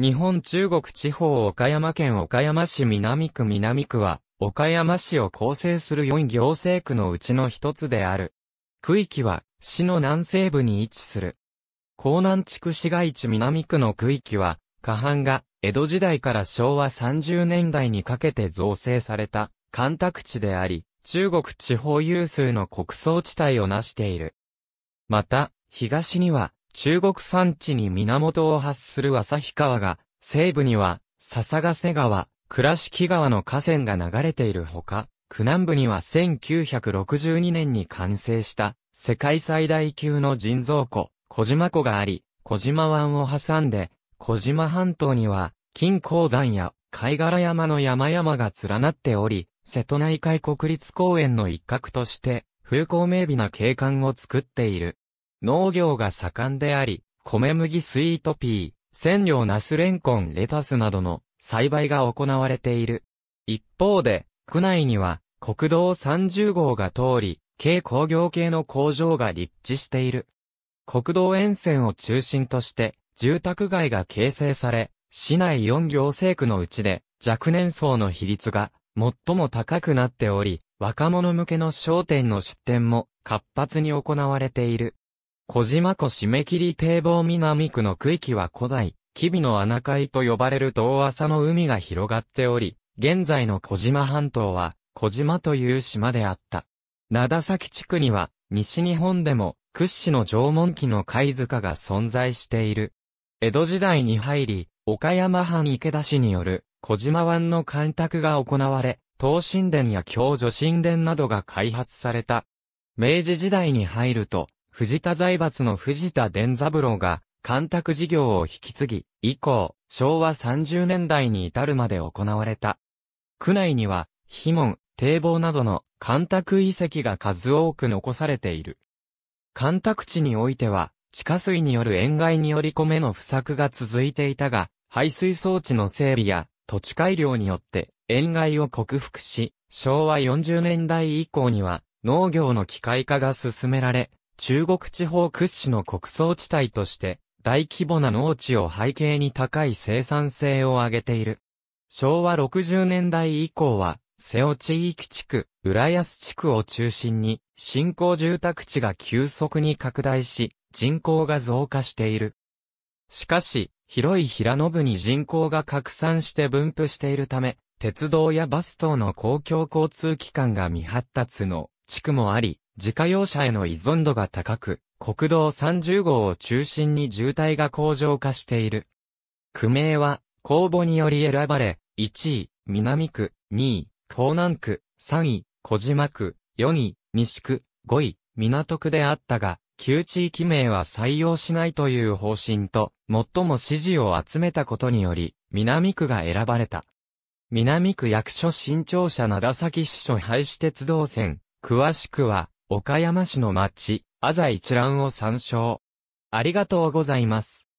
日本中国地方岡山県岡山市南区南区は、岡山市を構成する4行政区のうちの一つである。区域は、市の南西部に位置する。江南地区市街地南区の区域は、下半が、江戸時代から昭和30年代にかけて造成された、干拓地であり、中国地方有数の国葬地帯を成している。また、東には、中国山地に源を発する旭川が、西部には、笹ヶ瀬川、倉敷川の河川が流れているほか、区南部には1962年に完成した、世界最大級の人造湖、小島湖があり、小島湾を挟んで、小島半島には、金鉱山や貝殻山の山々が連なっており、瀬戸内海国立公園の一角として、風光明媚な景観を作っている。農業が盛んであり、米麦スイートピー、鮮両ナスレンコンレタスなどの栽培が行われている。一方で、区内には国道30号が通り、軽工業系の工場が立地している。国道沿線を中心として、住宅街が形成され、市内4行政区のうちで若年層の比率が最も高くなっており、若者向けの商店の出店も活発に行われている。小島湖締め切り堤防南区の区域は古代、吉備の穴海と呼ばれる遠浅の海が広がっており、現在の小島半島は、小島という島であった。灘崎地区には、西日本でも、屈指の縄文期の貝塚が存在している。江戸時代に入り、岡山藩池田氏による、小島湾の干拓が行われ、東神殿や京女神殿などが開発された。明治時代に入ると、藤田財閥の藤田伝三郎が、干拓事業を引き継ぎ、以降、昭和30年代に至るまで行われた。区内には、碑文、堤防などの干拓遺跡が数多く残されている。干拓地においては、地下水による塩害により米の不作が続いていたが、排水装置の整備や土地改良によって塩害を克服し、昭和40年代以降には農業の機械化が進められ、中国地方屈指の穀倉地帯として、大規模な農地を背景に高い生産性を上げている。昭和60年代以降は、瀬尾地域地区、浦安地区を中心に、新興住宅地が急速に拡大し、人口が増加している。しかし、広い平野部に人口が拡散して分布しているため、鉄道やバス等の公共交通機関が未発達の地区もあり、自家用車への依存度が高く、国道30号を中心に渋滞が向上化している。区名は、公募により選ばれ、1位、南区、2位、港南区、3位、小島区、4位、西区、5位、港区であったが、旧地域名は採用しないという方針と、最も支持を集めたことにより、南区が選ばれた。南区役所新庁舎長崎支所廃止鉄道線、詳しくは、岡山市の町、あざ一覧を参照。ありがとうございます。